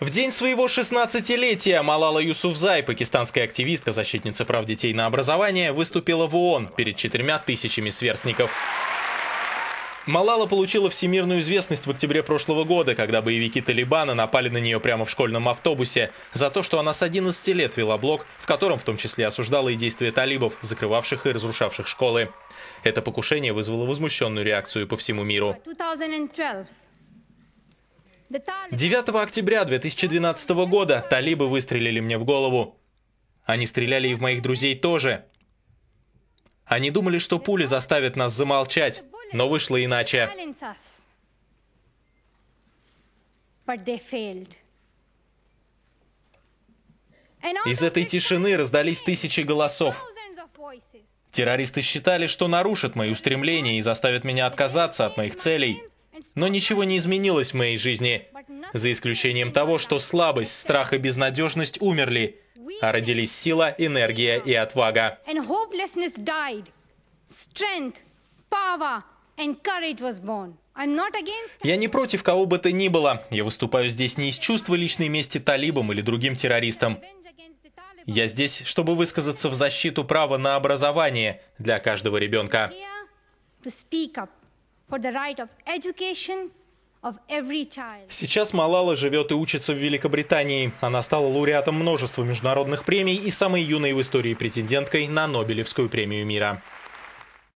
В день своего 16-летия Малала Юсуфзай, пакистанская активистка, защитница прав детей на образование, выступила в ООН перед четырьмя тысячами сверстников. Малала получила всемирную известность в октябре прошлого года, когда боевики Талибана напали на нее прямо в школьном автобусе за то, что она с 11 лет вела блог, в котором в том числе осуждала и действия талибов, закрывавших и разрушавших школы. Это покушение вызвало возмущенную реакцию по всему миру. 9 октября 2012 года талибы выстрелили мне в голову. Они стреляли и в моих друзей тоже. Они думали, что пули заставят нас замолчать, но вышло иначе. Из этой тишины раздались тысячи голосов. Террористы считали, что нарушат мои устремления и заставят меня отказаться от моих целей – но ничего не изменилось в моей жизни, за исключением того, что слабость, страх и безнадежность умерли, а родились сила, энергия и отвага. Я не против кого бы то ни было. Я выступаю здесь не из чувства личной мести талибам или другим террористам. Я здесь, чтобы высказаться в защиту права на образование для каждого ребенка. to speak up Сейчас Малала живет и учится в Великобритании. Она стала лауреатом множества международных премий и самой юной в истории претенденткой на Нобелевскую премию мира.